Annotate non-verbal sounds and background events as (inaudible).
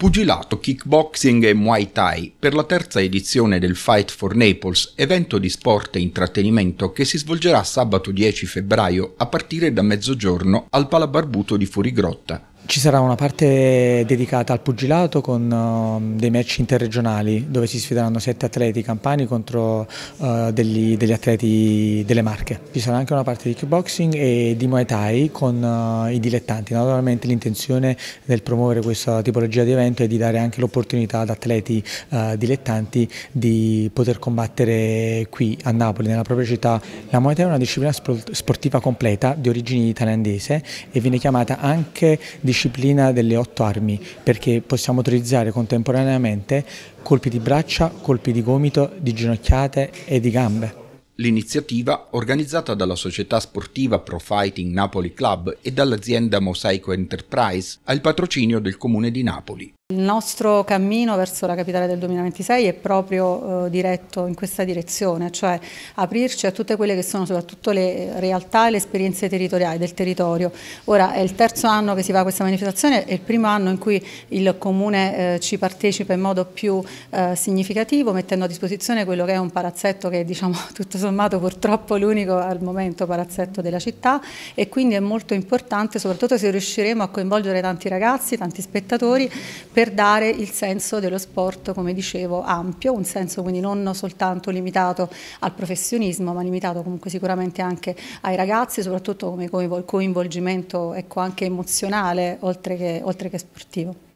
Pugilato, kickboxing e muay thai per la terza edizione del Fight for Naples, evento di sport e intrattenimento che si svolgerà sabato 10 febbraio a partire da mezzogiorno al Palabarbuto di Fuorigrotta. Ci sarà una parte dedicata al pugilato con um, dei match interregionali dove si sfideranno sette atleti campani contro uh, degli, degli, atleti delle Marche. Ci sarà anche una parte di kickboxing e di Muay Thai con uh, i dilettanti. Naturalmente l'intenzione del promuovere questa tipologia di evento è di dare anche l'opportunità ad atleti uh, dilettanti di poter combattere qui a Napoli, nella propria città. La Muay Thai è una disciplina sportiva completa di origini thailandese e viene chiamata anche disciplina disciplina delle otto armi perché possiamo utilizzare contemporaneamente colpi di braccia, colpi di gomito, di ginocchiate e di gambe. L'iniziativa, organizzata dalla società sportiva Pro Fighting Napoli Club e dall'azienda Mosaico Enterprise, ha il patrocinio del comune di Napoli. Il nostro cammino verso la capitale del 2026 è proprio eh, diretto in questa direzione, cioè aprirci a tutte quelle che sono soprattutto le eh, realtà e le esperienze territoriali del territorio. Ora è il terzo anno che si va a questa manifestazione, è il primo anno in cui il Comune eh, ci partecipa in modo più eh, significativo, mettendo a disposizione quello che è un palazzetto che è diciamo, (laughs) tutto sommato purtroppo l'unico al momento palazzetto della città e quindi è molto importante soprattutto se riusciremo a coinvolgere tanti ragazzi, tanti spettatori per dare il senso dello sport, come dicevo, ampio, un senso quindi non soltanto limitato al professionismo, ma limitato comunque sicuramente anche ai ragazzi, soprattutto come coinvolgimento ecco, anche emozionale oltre che, oltre che sportivo.